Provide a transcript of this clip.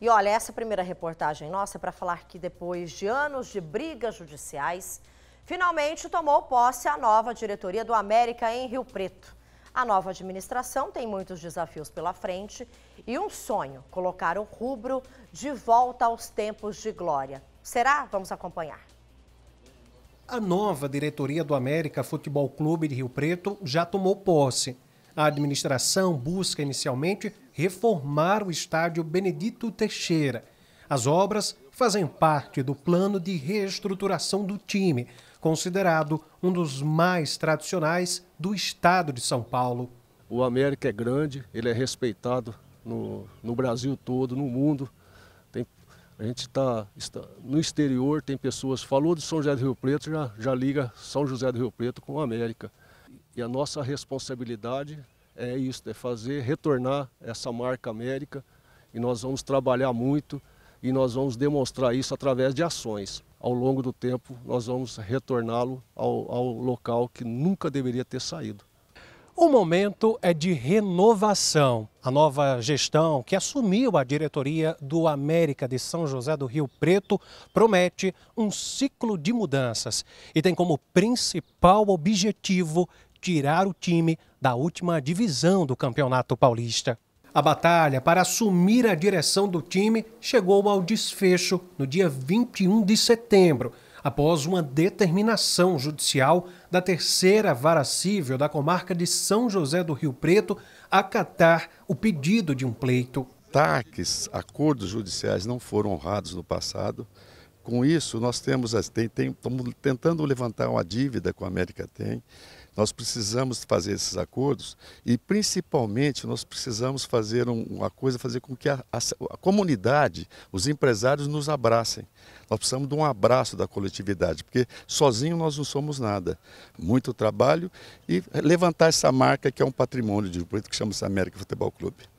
E olha, essa primeira reportagem nossa é para falar que depois de anos de brigas judiciais, finalmente tomou posse a nova diretoria do América em Rio Preto. A nova administração tem muitos desafios pela frente e um sonho: colocar o rubro de volta aos tempos de glória. Será? Vamos acompanhar. A nova diretoria do América Futebol Clube de Rio Preto já tomou posse. A administração busca inicialmente reformar o estádio Benedito Teixeira. As obras fazem parte do plano de reestruturação do time, considerado um dos mais tradicionais do estado de São Paulo. O América é grande, ele é respeitado no, no Brasil todo, no mundo. Tem, a gente tá, está no exterior, tem pessoas, falou de São José do Rio Preto, já, já liga São José do Rio Preto com o América. E a nossa responsabilidade é isso, é fazer retornar essa marca América e nós vamos trabalhar muito e nós vamos demonstrar isso através de ações. Ao longo do tempo, nós vamos retorná-lo ao, ao local que nunca deveria ter saído. O momento é de renovação. A nova gestão, que assumiu a diretoria do América de São José do Rio Preto, promete um ciclo de mudanças e tem como principal objetivo tirar o time da última divisão do Campeonato Paulista. A batalha para assumir a direção do time chegou ao desfecho no dia 21 de setembro, após uma determinação judicial da terceira vara cível da comarca de São José do Rio Preto acatar o pedido de um pleito. Ataques, acordos judiciais não foram honrados no passado com isso, nós temos, tem, tem, estamos tentando levantar uma dívida com a América Tem. Nós precisamos fazer esses acordos e, principalmente, nós precisamos fazer uma coisa, fazer com que a, a, a comunidade, os empresários nos abracem. Nós precisamos de um abraço da coletividade, porque sozinho nós não somos nada. Muito trabalho e levantar essa marca que é um patrimônio de um que chama-se América Futebol Clube.